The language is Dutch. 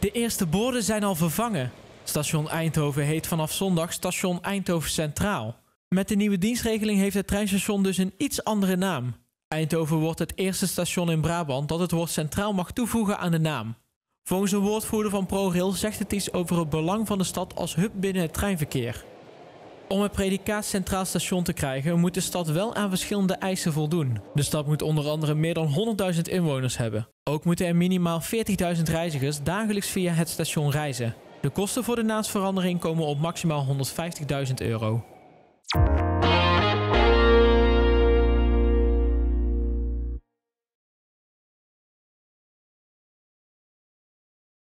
De eerste borden zijn al vervangen. Station Eindhoven heet vanaf zondag Station Eindhoven Centraal. Met de nieuwe dienstregeling heeft het treinstation dus een iets andere naam. Eindhoven wordt het eerste station in Brabant dat het woord centraal mag toevoegen aan de naam. Volgens een woordvoerder van ProRail zegt het iets over het belang van de stad als hub binnen het treinverkeer. Om het predicaat Centraal Station te krijgen moet de stad wel aan verschillende eisen voldoen. De stad moet onder andere meer dan 100.000 inwoners hebben. Ook moeten er minimaal 40.000 reizigers dagelijks via het station reizen. De kosten voor de naastverandering komen op maximaal 150.000 euro.